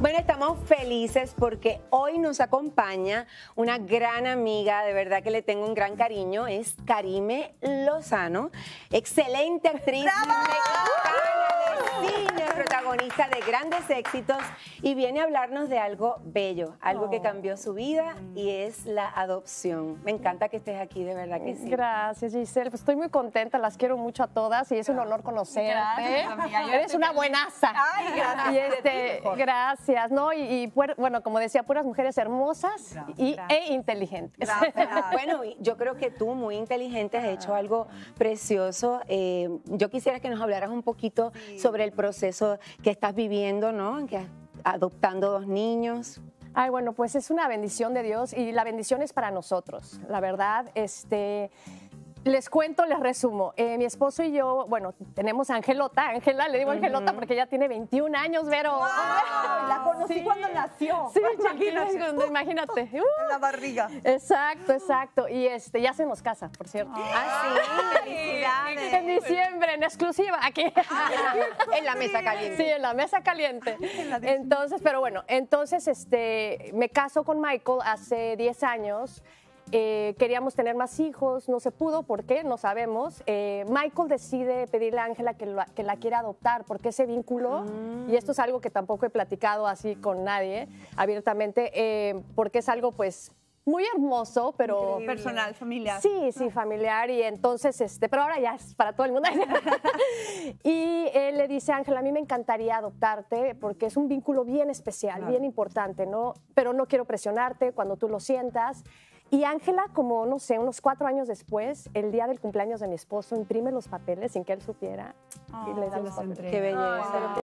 Bueno, estamos felices porque hoy nos acompaña una gran amiga, de verdad que le tengo un gran cariño, es Karime Lozano, excelente actriz de grandes éxitos y viene a hablarnos de algo bello, algo que oh. cambió su vida y mm. es la adopción. Me encanta que estés aquí, de verdad que sí. Gracias, Giselle. Pues estoy muy contenta, las quiero mucho a todas y es un honor conocerte. Eres una buenaza. Ay, gracias. Este, ¿no? Y, bueno, como decía, puras mujeres hermosas y, e inteligentes. Bueno, yo creo que tú, muy inteligente, has hecho algo precioso. Eh, yo quisiera que nos hablaras un poquito sobre el proceso que estás viviendo, ¿no? Que adoptando dos niños. Ay, bueno, pues es una bendición de Dios y la bendición es para nosotros. La verdad, este, les cuento, les resumo. Eh, mi esposo y yo, bueno, tenemos a Angelota. Ángela, le digo Angelota porque ella tiene 21 años, pero. La conocí cuando nació. Sí, imagínate. imagínate. la barriga. Exacto, exacto. Y este, ya hacemos casa, por cierto. Ah, sí diciembre, en exclusiva, aquí. en la mesa caliente. Sí, en la mesa caliente. Entonces, pero bueno, entonces este, me caso con Michael hace 10 años. Eh, queríamos tener más hijos, no se pudo, ¿por qué? No sabemos. Eh, Michael decide pedirle a Ángela que, la quiera adoptar porque se vinculó, mm. y esto es algo que tampoco he platicado así con nadie abiertamente, eh, porque es algo pues muy hermoso, pero... Personal, familiar. Sí, sí, familiar. Y entonces, este, pero ahora ya es para todo el mundo. y él le dice, Ángela, a mí me encantaría adoptarte porque es un vínculo bien especial, bien importante, ¿no? Pero no quiero presionarte cuando tú lo sientas. Y Ángela, como no sé, unos cuatro años después, el día del cumpleaños de mi esposo, imprime los papeles sin que él supiera y ah, le da los papeles. Qué belleza.